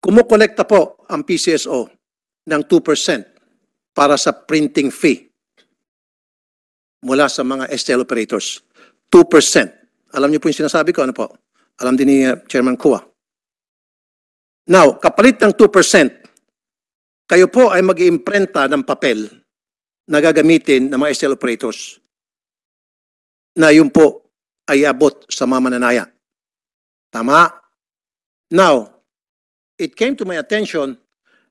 Kumukolekta po ang PCSO ng 2% para sa printing fee mula sa mga STL operators. 2%. Alam niyo po yung sinasabi ko, ano po? Alam din ni uh, Chairman Kua. Now, kapalit ng 2%, kayo po ay mag imprenta ng papel na gagamitin ng mga STL operators na yun po ay abot sa mga mananaya. Tama? Now, it came to my attention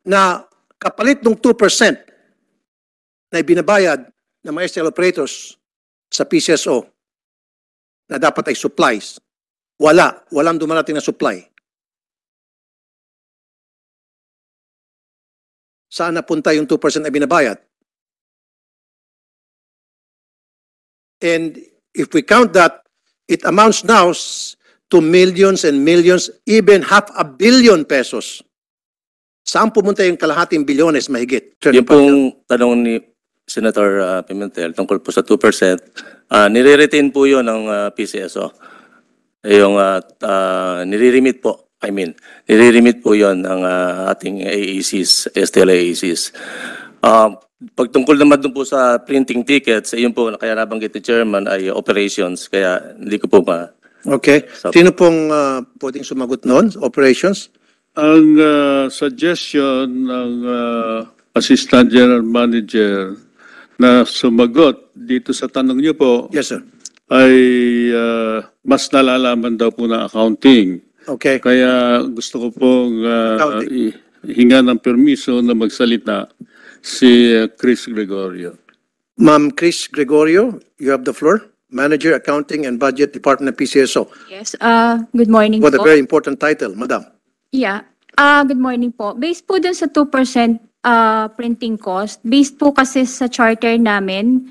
na kapalit ng 2% na binabayad ng mga SL operators sa PCSO na dapat ay supplies. Wala. Walang dumarating na supply. Saan napunta yung 2% na binabayad? And if we count that, it amounts now to millions and millions, even half a billion pesos. Saan pumunta yung kalahating bilyones mahigit? Yung pong tanong ni Senator uh, Pimentel tungkol po sa 2%, uh, nire-retain po yun ng uh, PCSO. Yung uh, uh, nire-remit po. I mean, nire-remit po yun ng uh, ating AECs, STL AECs. Uh, um, Pagtungkol naman doon po sa printing tickets, eh, yun po, kaya nabanggit ni Chairman, ay operations. Kaya hindi ko po ma Okay. Sa- Sino pong ah, pwedeng sumagot noon? Operations? Ang ah, suggestion ng ah, Assistant General Manager na sumagot dito sa tanong niyo po Yes, sir. ay ah, mas nalalaman daw po ng accounting. Okay. Kaya gusto ko pong ah, hinga ng permiso na magsalita si ah, Chris Gregorio. Ma'am Chris Gregorio, you have the floor. Manager, Accounting and Budget Department of PCSO. Yes, uh, good morning What a very important title, madam. Yeah. uh, good morning po. Based po dun sa 2% uh, printing cost, based po kasi sa charter namin,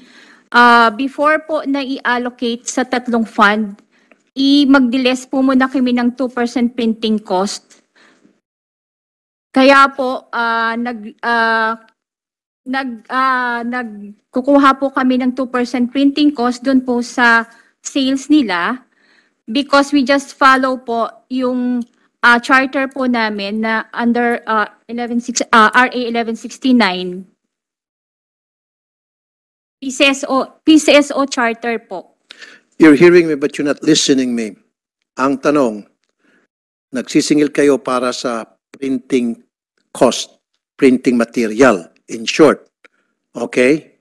uh, before po na i-allocate sa tatlong fund, i-magdiles po muna kami ng 2% printing cost. Kaya po, uh, nag, uh, nag uh, nagkukuha po kami ng 2% printing cost doon po sa sales nila because we just follow po yung uh, charter po namin na under uh, 116 uh, RA 1169 PCSO PCSO charter po. You're hearing me but you're not listening me. Ang tanong, nagsisingil kayo para sa printing cost, printing material in short, okay,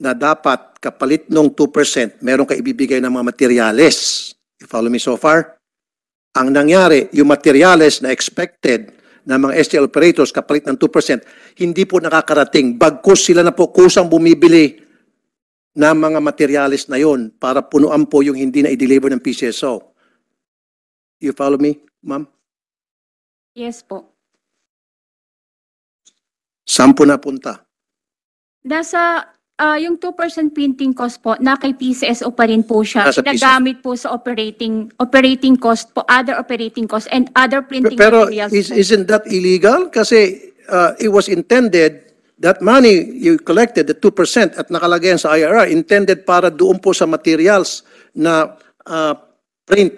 na dapat kapalit nung 2%, meron ka ibibigay ng mga materyales. You follow me so far? Ang nangyari, yung materyales na expected ng mga STL operators kapalit ng 2%, hindi po nakakarating. Bagkus sila na po kusang bumibili ng mga materyales na yon para punuan po yung hindi na i-deliver ng PCSO. You follow me, ma'am? Yes po. Saan po napunta? Nasa ah, yung 2% printing cost po, naka kay PCSO pa rin po siya. Nasa PCSO. Nagamit po sa operating operating cost po, other operating cost and other printing Pero materials. is, isn't that illegal? Kasi uh, it was intended, that money you collected, the 2% at nakalagay sa IRR, intended para doon po sa materials na uh, print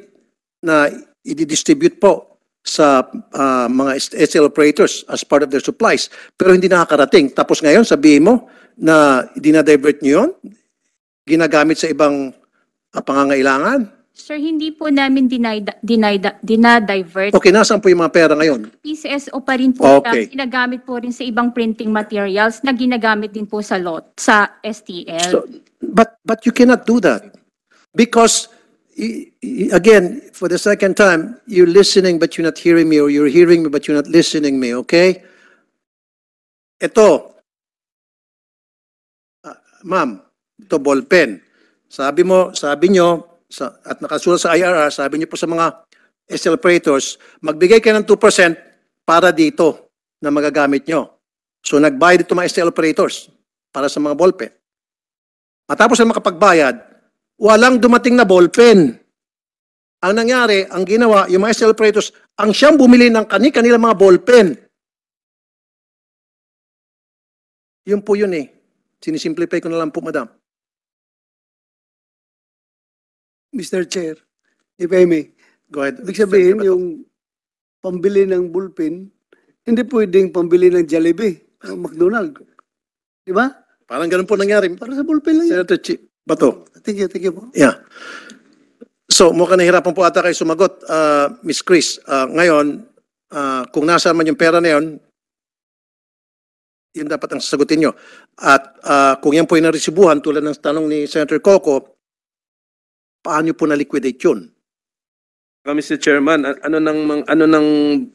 na i-distribute po sa uh, mga SL operators as part of their supplies pero hindi nakakarating. Tapos ngayon sabihin mo na dinadivert nyo yun, ginagamit sa ibang uh, pangangailangan? Sir, hindi po namin dinadivert. Deny, deny, deny okay, nasaan po yung mga pera ngayon? PCSO pa rin po. Okay. Na, ginagamit po rin sa ibang printing materials na ginagamit din po sa lot, sa STL. So, but, but you cannot do that because again, for the second time, you're listening but you're not hearing me or you're hearing me but you're not listening me, okay? Ito, uh, ma'am, ito ballpen. Sabi mo, sabi nyo, sa, at nakasulat sa IRR, sabi nyo po sa mga SL operators, magbigay kayo ng 2% para dito na magagamit nyo. So nagbayad dito mga SL operators para sa mga ballpen. Matapos na makapagbayad, walang dumating na ballpen. Ang nangyari, ang ginawa, yung mga SL Pretos, ang siyang bumili ng kani-kanilang mga ballpen. Yun po yun eh. Sinisimplify ko na lang po, madam. Mr. Chair, if I may. Go ahead. Ibig sabihin, yung pambili ng bullpen, hindi pwedeng pambili ng Jollibee, ng McDonald's. Di ba? Parang ganun po nangyari. Para sa bullpen lang yun. Senator Chi- Bato. Thank you, thank you po. Yeah. So, mukhang nahirapan po ata kayo sumagot, uh, Miss Chris. Uh, ngayon, uh, kung nasa man yung pera na yun, yun dapat ang sasagutin nyo. At uh, kung yan po yung naresibuhan, tulad ng tanong ni Senator Coco, paano po na-liquidate yun? Uh, Mr. Chairman, ano ng ano ng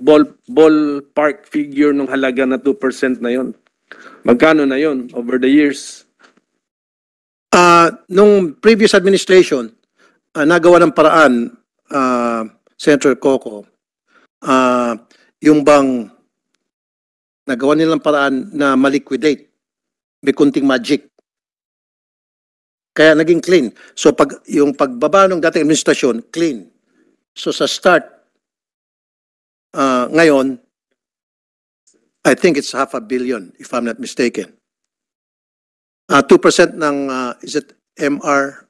ball ball park figure ng halaga na 2% na 'yon? Magkano na 'yon over the years? uh, nung previous administration, uh, nagawa ng paraan, uh, Senator Coco, uh, yung bang nagawa nilang paraan na maliquidate may kunting magic. Kaya naging clean. So pag, yung pagbaba ng dating administration, clean. So sa start, uh, ngayon, I think it's half a billion, if I'm not mistaken. 2% ah, ng, uh, is it MR?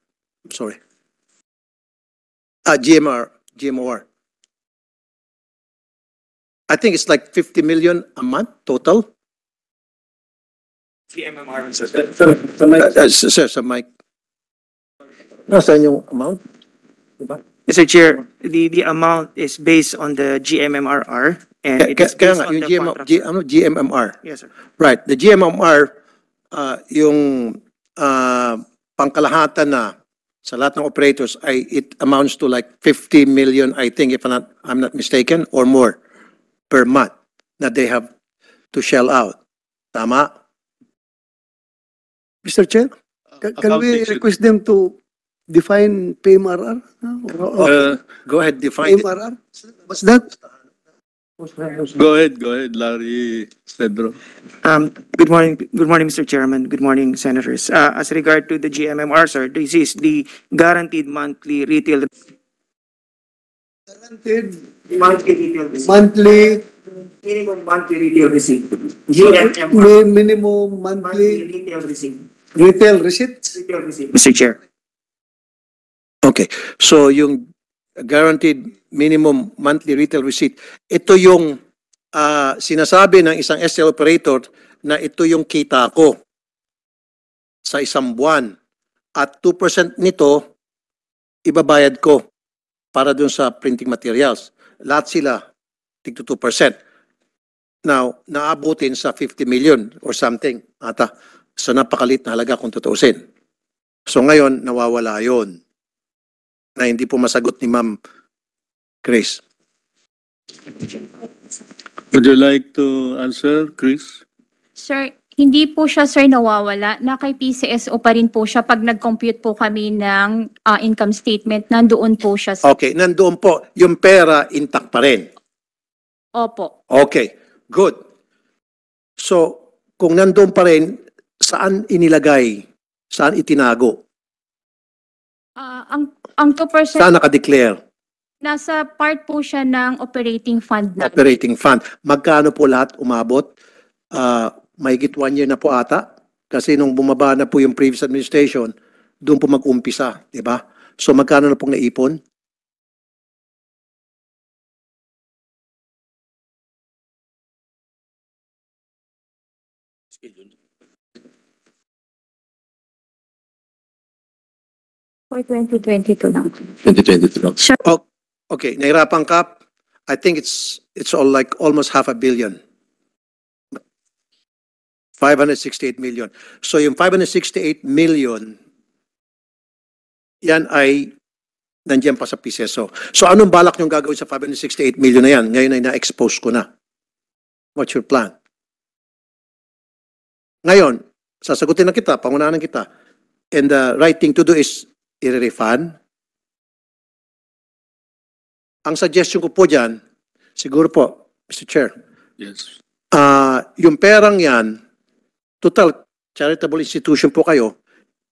Sorry. Uh, ah, GMR, GMOR. I think it's like 50 million a month total. GMMR. Sir, sir, sir, sir Mike. Nasaan yung amount? Diba? Mr. Chair, the, the amount is based on the GMMRR and it is based on the GMMR. Yes, sir. Right, the GMMR uh, yung uh, pangkalahatan na sa lahat ng operators ay it amounts to like 50 million I think if I'm not, I'm not mistaken or more per month that they have to shell out. Tama? Mr. Chair, can, uh, can we request them to define PMRR? uh, go ahead, define PMRR. What's that? Go ahead, go ahead, Larry Cedro. Um, Good morning, good morning, Mr. Chairman. Good morning, Senators. Uh, As regard to the GMMR, sir, this is the guaranteed monthly retail. Guaranteed Monthly retail receipt. monthly, Minimum monthly retail receipt. GMMR. minimum monthly retail receipt. retail receipts. Retail receipt. Mr. Chair. Okay, so yung guaranteed minimum monthly retail receipt. Ito yung uh, sinasabi ng isang SL operator na ito yung kita ko sa isang buwan. At 2% nito, ibabayad ko para dun sa printing materials. Lahat sila, tigto 2%. Now, naabutin sa 50 million or something ata. So napakalit na halaga kung tutusin. So ngayon, nawawala yon na hindi po masagot ni Ma'am Grace. Would you like to answer, Chris? Sir, hindi po siya sir nawawala. Na kay PCSO pa rin po siya pag nag-compute po kami ng ah, income statement. Nandoon po siya. Sir. Okay, nandoon po, yung pera intact pa rin. Opo. Okay, good. So, kung nandoon pa rin, saan inilagay? Saan itinago? Ah, ang ang 2% Saan naka-declare? nasa part po siya ng operating fund na. Operating fund. Magkano po lahat umabot? Ah, git one year na po ata. Kasi nung bumaba na po yung previous administration, doon po mag-umpisa, di ba? So magkano na pong naipon? Excuse me. 2022 lang. 2022 lang. Sure. Oh, okay, nahirapan ka. I think it's it's all like almost half a billion. 568 million. So yung 568 million, yan ay nandiyan pa sa PCSO. So anong balak niyong gagawin sa 568 million na yan? Ngayon ay na-expose ko na. What's your plan? Ngayon, sasagutin na kita, pangunahan kita. And the right thing to do is i-refund? Ang suggestion ko po dyan, siguro po, Mr. Chair, Yes. ah yung perang yan, total, charitable institution po kayo,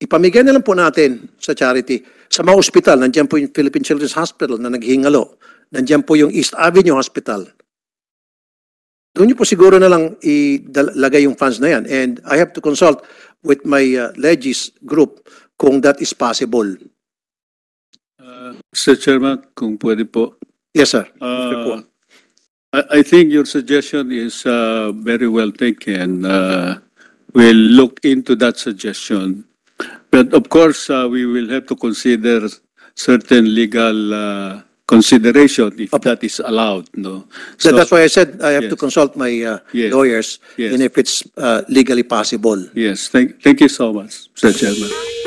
ipamigay na lang po natin sa charity. Sa mga ospital, nandiyan po yung Philippine Children's Hospital na naghihingalo. Nandiyan po yung East Avenue Hospital. Doon niyo po siguro na lang ilagay yung funds na yan. And I have to consult with my uh, legis group kung that is possible. Uh, Sir Chairman, kung pwede po. Yes, sir. Uh, I, I think your suggestion is uh, very well taken. Uh, we'll look into that suggestion. But of course, uh, we will have to consider certain legal uh, consideration if okay. that is allowed. No, so, that's why I said I have yes. to consult my uh, yes. lawyers yes. and if it's uh, legally possible. Yes, thank, thank you so much, Mr. Chairman.